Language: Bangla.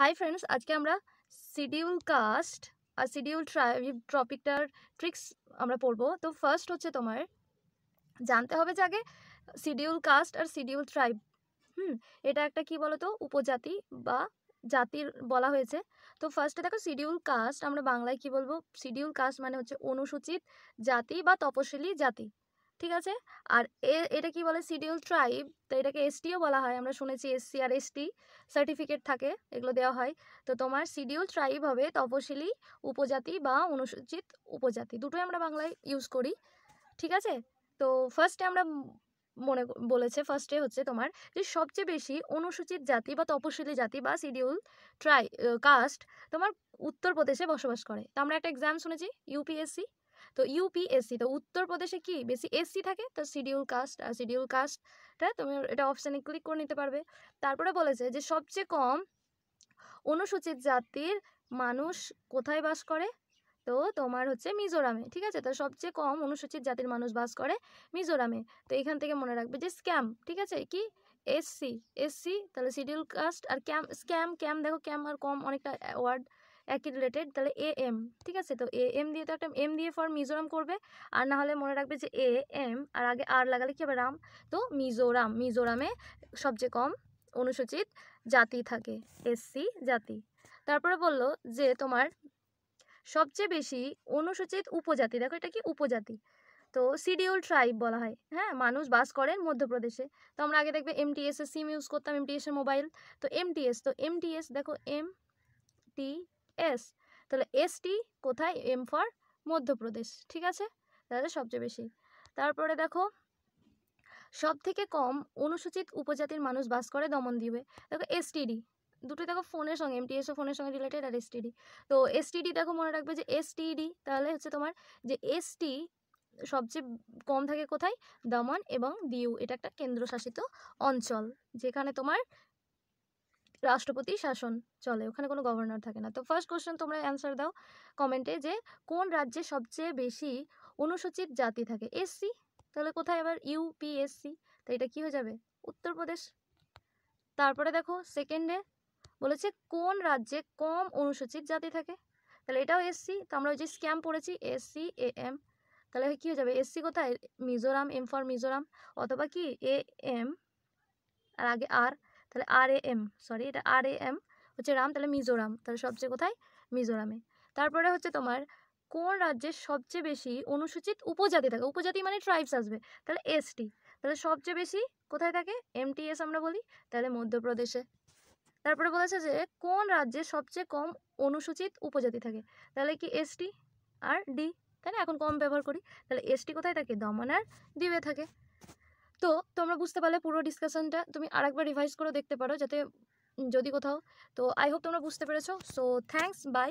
হাই ফ্রেন্ডস আজকে আমরা সিডিউল কাস্ট আর সিডিউল ট্রাই ট্রপিকটার ট্রিক্স আমরা পড়বো তো ফার্স্ট হচ্ছে তোমার জানতে হবে যে আগে শিডিউল কাস্ট আর শিডিউল ট্রাইব হুম এটা একটা কি বলতো উপজাতি বা জাতির বলা হয়েছে তো ফার্স্টে দেখো শিডিউল কাস্ট আমরা বাংলায় কি বলবো শিডিউল কাস্ট মানে হচ্ছে অনুসূচিত জাতি বা তপশিলি জাতি ঠিক আছে আর এটা কি বলে শিডিউল ট্রাইব তো এটাকে এসটিও বলা হয় আমরা শুনেছি এসসি আর এসটি সার্টিফিকেট থাকে এগুলো দেওয়া হয় তো তোমার সিডিউল ট্রাইব হবে তপশিলি উপজাতি বা অনুসূচিত উপজাতি দুটোই আমরা বাংলায় ইউজ করি ঠিক আছে তো ফার্স্টে আমরা মনে বলেছে ফার্স্টে হচ্ছে তোমার যে সবচেয়ে বেশি অনুসূচিত জাতি বা তপশিলি জাতি বা শিডিউল ট্রাই কাস্ট তোমার উত্তরপ্রদেশে বসবাস করে তো আমরা একটা এক্সাম শুনেছি ইউপিএসসি তো ইউপিএসসি তো উত্তরপ্রদেশে কি বেশি এসসি থাকে তো শিডিউল কাস্ট আর শিডিউল কাস্টটা তুমি এটা অপশানে ক্লিক করে নিতে পারবে তারপরে বলেছে যে সবচেয়ে কম অনুসূচিত জাতির মানুষ কোথায় বাস করে তো তোমার হচ্ছে মিজোরামে ঠিক আছে তো সবচেয়ে কম অনুসূচিত জাতির মানুষ বাস করে মিজোরামে তো এখান থেকে মনে রাখবে যে স্ক্যাম ঠিক আছে কি এসসি এসসি তাহলে শিডিউল কাস্ট আর ক্যাম স্ক্যাম ক্যাম দেখো ক্যাম আর কম অনেকটা ওয়ার্ড একই রিলেটেড তাহলে এ এম ঠিক আছে তো এ এম দিয়ে তো একটা এম দিয়ে ফর মিজোরাম করবে আর না হলে মনে রাখবে যে এ এম আর আগে আর লাগালে কি হবে রাম তো মিজোরাম মিজোরামে সবচেয়ে কম অনুসূচিত জাতি থাকে এসসি জাতি তারপরে বলল যে তোমার সবচেয়ে বেশি অনুসূচিত উপজাতি দেখো এটা কি উপজাতি তো সিডিউল ট্রাইব বলা হয় হ্যাঁ মানুষ বাস করেন মধ্যপ্রদেশে তো আমরা আগে দেখবে এমটিএস এর সিম ইউজ করতাম এমটিএস এর মোবাইল তো এমটিএস তো এমটিএস দেখো এম টি এস তাহলে এসটি কোথায় এম ফর মধ্যপ্রদেশ ঠিক আছে তাহলে সবচেয়ে বেশি তারপরে দেখো সব থেকে কম অনুসূচিত উপজাতির মানুষ বাস করে দমন দিবে দেখো এসটিডি দুটো দেখো ফোনের সঙ্গে এমটিএসও ফোনের সঙ্গে রিলেটেড আর এসটিডি তো এসটিডি দেখো মনে রাখবে যে এসটিডি তাহলে হচ্ছে তোমার যে এসটি সবচেয়ে কম থাকে কোথায় দমন এবং দিউ এটা একটা কেন্দ্রশাসিত অঞ্চল যেখানে তোমার রাষ্ট্রপতি শাসন চলে ওখানে কোনো গভর্নর থাকে না তো ফার্স্ট কোশ্চেন তোমরা অ্যান্সার দাও কমেন্টে যে কোন রাজ্যে সবচেয়ে বেশি অনুসূচিত জাতি থাকে এসসি তাহলে কোথায় আবার ইউপিএসসি তো এটা কি হয়ে যাবে উত্তরপ্রদেশ তারপরে দেখো সেকেন্ডে বলেছে কোন রাজ্যে কম অনুসূচিত জাতি থাকে তাহলে এটাও এসসি তো আমরা ওই যে স্ক্যাম পড়েছি এসসি এ এম তাহলে কী হয়ে যাবে এসসি কোথায় মিজোরাম এম ফর মিজোরাম অথবা কি এ এম আর আগে আর তাহলে আর এ এম সরি এটা আর এ এম হচ্ছে রাম তাহলে মিজোরাম তাহলে সবচেয়ে কোথায় মিজোরামে তারপরে হচ্ছে তোমার কোন রাজ্যে সবচেয়ে বেশি অনুসূচিত উপজাতি থাকে উপজাতি মানে ট্রাইবস আসবে তাহলে এসটি তাহলে সবচেয়ে বেশি কোথায় থাকে এস আমরা বলি তাহলে মধ্যপ্রদেশে তারপরে বলেছে যে কোন রাজ্যে সবচেয়ে কম অনুসূচিত উপজাতি থাকে তাহলে কি এসটি আর ডি তাই না এখন কম ব্যবহার করি তাহলে এসটি কোথায় থাকে দমন আর দিবে থাকে তো তোমরা বুঝতে পারলে পুরো ডিসকাশনটা তুমি আরেকবার রিভাইজ করে দেখতে পারো যাতে যদি কোথাও তো আই হোপ তোমরা বুঝতে পেরেছো সো থ্যাংকস বাই